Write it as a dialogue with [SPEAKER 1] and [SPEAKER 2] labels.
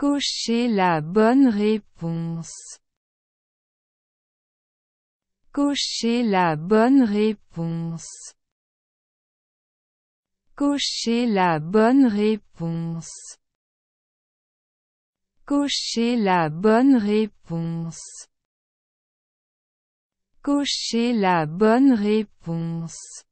[SPEAKER 1] Cochez la bonne réponse. Cochez la bonne réponse. Cochez la bonne réponse. Cochez la bonne réponse. Cochez la bonne réponse.